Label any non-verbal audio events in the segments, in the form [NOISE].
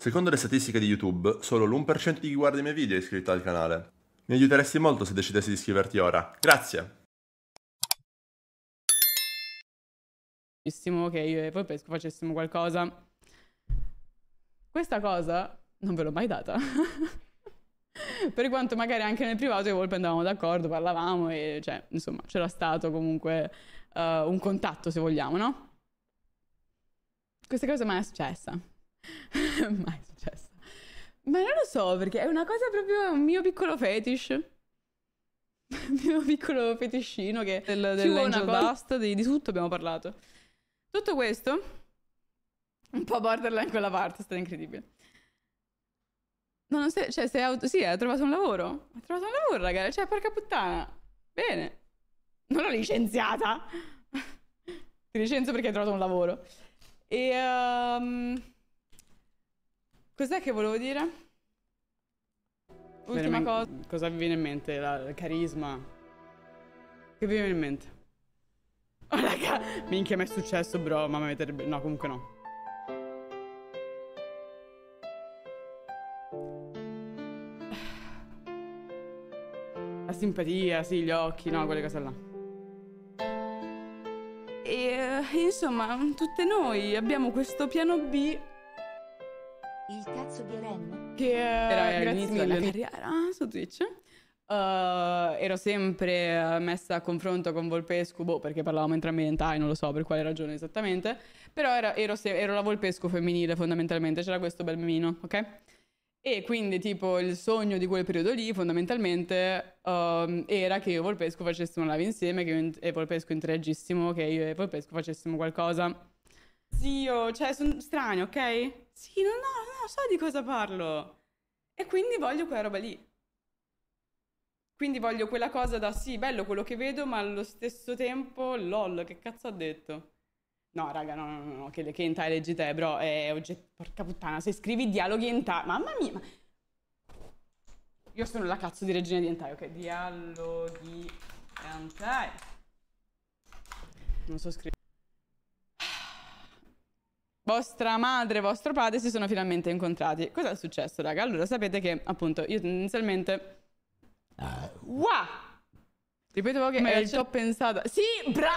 Secondo le statistiche di YouTube, solo l'1% di chi guarda i miei video è iscritto al canale. Mi aiuteresti molto se decidessi di iscriverti ora. Grazie! che io e voi Pesco facessimo qualcosa. Questa cosa non ve l'ho mai data. [LAUGHS] per quanto magari anche nel privato e Volpe andavamo d'accordo, parlavamo e cioè, insomma, c'era stato comunque uh, un contatto, se vogliamo, no? Questa cosa mai è successa. [LAUGHS] Mai successo. Ma non lo so, perché è una cosa proprio un mio piccolo fetish. Il [LAUGHS] mio piccolo fetiscino che... Del, dell'Angel Dust, di, di tutto abbiamo parlato. Tutto questo, un po' borderline quella parte, è incredibile. non sei, cioè, sei auto... Sì, hai trovato un lavoro. Hai trovato un lavoro, ragazzi. Cioè, porca puttana. Bene. Non l'ho licenziata. [LAUGHS] Ti licenzo perché hai trovato un lavoro. E... Um... Cos'è che volevo dire? Ultima cosa. Cosa vi viene in mente? il carisma. Che vi viene in mente? [LAUGHS] Oh, raga. Minchia, mi è successo, bro. Ma mi avete... No, comunque no. [SIGHS] La simpatia, sì, gli occhi, no, quelle cose là. E eh, insomma, tutte noi abbiamo questo piano B il cazzo di Ren. Che eh, era grazie mille alla carriera su Twitch. Uh, ero sempre eh, messa a confronto con Volpescu, boh, perché parlavamo entrambi di hentai, non lo so per quale ragione esattamente, però era, ero, se- ero, la Volpescu femminile fondamentalmente, c'era questo bel mimino, ok? E quindi tipo il sogno di quel periodo lì fondamentalmente uh, era che io e Volpescu facessimo una live insieme, che io e Volpescu interagissimo, che io e Volpescu facessimo qualcosa. Zio, cioè sono strani, ok? Sì, no, no, no, so di cosa parlo. E quindi voglio quella roba lì. Quindi voglio quella cosa da sì, bello quello che vedo, ma allo stesso tempo, lol, che cazzo ha detto? No, raga, no, no, no, che, che in Thai leggi te, bro, è oggetto, Porca puttana, se scrivi dialoghi in Thai... Mamma mia, ma... Io sono la cazzo di regina di Entai, ok? Dialoghi Entai. Non so scrivere vostra madre vostro padre si sono finalmente incontrati. Cosa è successo, raga? Allora, sapete che, appunto, io tendenzialmente... Ah. Wow! Ripetevo che eh, ci ho pensato... Sì, bra...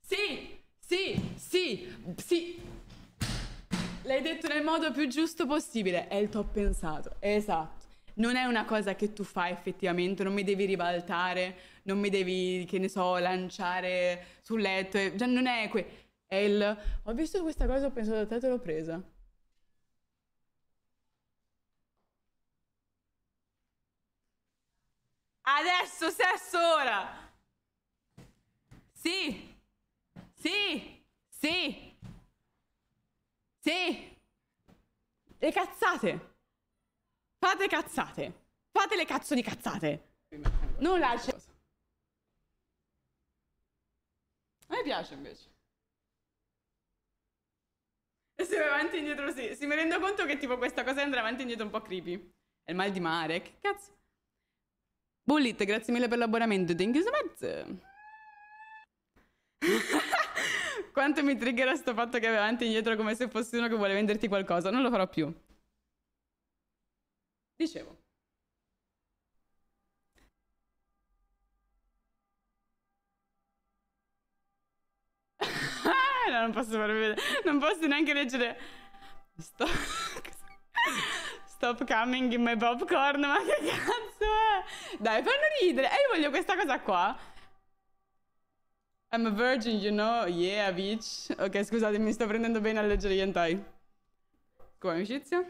Sì, sì, sì, sì. L'hai detto nel modo più giusto possibile. È il top pensato. Esatto. Non è una cosa che tu fai effettivamente, non mi devi ribaltare, non mi devi, che ne so, lanciare sul letto. Cioè, non è quello è il ho visto questa cosa, ho pensato a te, te l'ho presa. Adesso sesso ora! Sì! Sì! Sì! Sì! Le cazzate! Fate cazzate! Fate le cazzo di cazzate! Non lasciate. A me piace invece. E si va avanti e indietro, sì. sì. Mi rendo conto che tipo questa cosa di andare avanti e indietro un po' creepy. È il mal di mare, che cazzo. Bullet, grazie mille per l'abbonamento. Thank you so much. [LAUGHS] Quanto mi triggera sto fatto che vai avanti e indietro come se fossi uno che vuole venderti qualcosa. Non lo farò più. Dicevo. no, cioè, non posso farvi vedere. Non posso neanche leggere. Stop. [LAUGHS] Stop coming in my popcorn. Ma che cazzo è? Dai, fanno ridere. E eh, io voglio questa cosa qua. I'm a virgin, you know? Yeah, bitch. Ok, scusate, mi sto prendendo bene a leggere gli hentai. Come amicizia?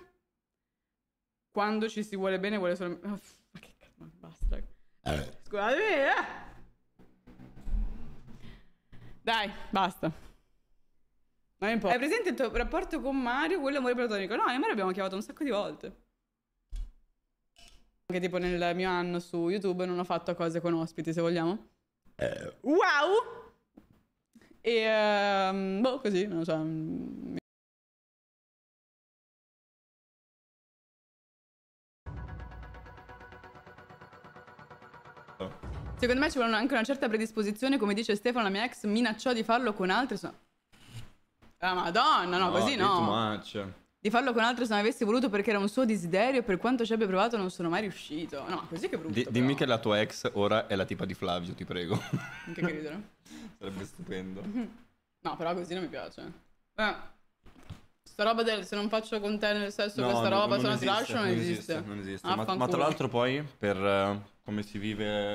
Quando ci si vuole bene, vuole solo... Oh, ma che cazzo, basta. Eh. Scusatemi, eh. Dai, basta. Non importa. Hai presente il tuo rapporto con Mario, quello amore platonico? No, io Mario abbiamo chiamato un sacco di volte. Anche tipo nel mio anno su YouTube non ho fatto cose con ospiti, se vogliamo. Eh. Wow! E um, boh, così, non so. Secondo me ci vuole anche una certa predisposizione, come dice Stefano, la mia ex minacciò di farlo con altri. So Ah, madonna, no, no così no. Di farlo con altro se non avessi voluto perché era un suo desiderio per quanto ci abbia provato non sono mai riuscito. No, così che brutto. Di- dimmi che la tua ex ora è la tipa di Flavio, ti prego. Che ridere. [LAUGHS] Sarebbe stupendo. [LAUGHS] No, però così non mi piace. Eh, sta roba del se non faccio con te nel sesso no, questa no, roba, se non ti lascio non esiste. Non esiste. Non ah, esiste. ma, ma, tra l'altro poi per uh, come si vive